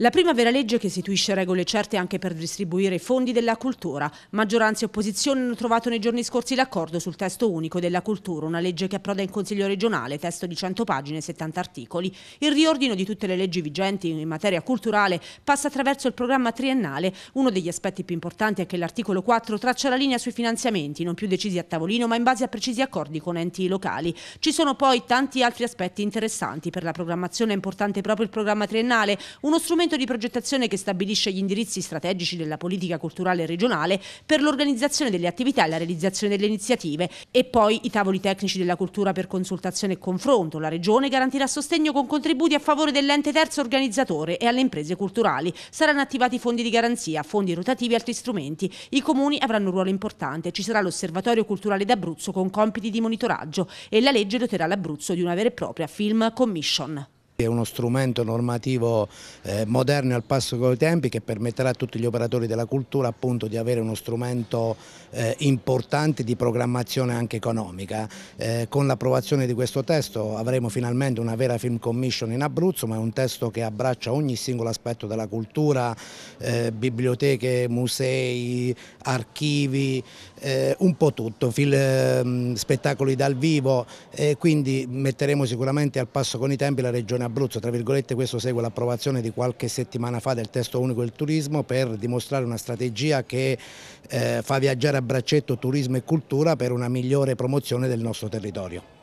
La prima vera legge che istituisce regole certe anche per distribuire i fondi della cultura. Maggioranza e opposizione hanno trovato nei giorni scorsi l'accordo sul testo unico della cultura, una legge che approda in Consiglio regionale, testo di 100 pagine e 70 articoli. Il riordino di tutte le leggi vigenti in materia culturale passa attraverso il programma triennale. Uno degli aspetti più importanti è che l'articolo 4 traccia la linea sui finanziamenti, non più decisi a tavolino ma in base a precisi accordi con enti locali. Ci sono poi tanti altri aspetti interessanti per la programmazione, è importante proprio il programma triennale, uno strumento documento di progettazione che stabilisce gli indirizzi strategici della politica culturale regionale per l'organizzazione delle attività e la realizzazione delle iniziative e poi i tavoli tecnici della cultura per consultazione e confronto. La Regione garantirà sostegno con contributi a favore dell'ente terzo organizzatore e alle imprese culturali. Saranno attivati fondi di garanzia, fondi rotativi e altri strumenti. I comuni avranno un ruolo importante. Ci sarà l'Osservatorio Culturale d'Abruzzo con compiti di monitoraggio e la legge doterà l'Abruzzo di una vera e propria Film Commission. È uno strumento normativo eh, moderno e al passo con i tempi che permetterà a tutti gli operatori della cultura appunto di avere uno strumento eh, importante di programmazione anche economica. Eh, con l'approvazione di questo testo avremo finalmente una vera film commission in Abruzzo ma è un testo che abbraccia ogni singolo aspetto della cultura, eh, biblioteche, musei, archivi, eh, un po' tutto, Fil, ehm, spettacoli dal vivo e quindi metteremo sicuramente al passo con i tempi la regione Abruzzo, tra virgolette questo segue l'approvazione di qualche settimana fa del testo unico del turismo per dimostrare una strategia che eh, fa viaggiare a braccetto turismo e cultura per una migliore promozione del nostro territorio.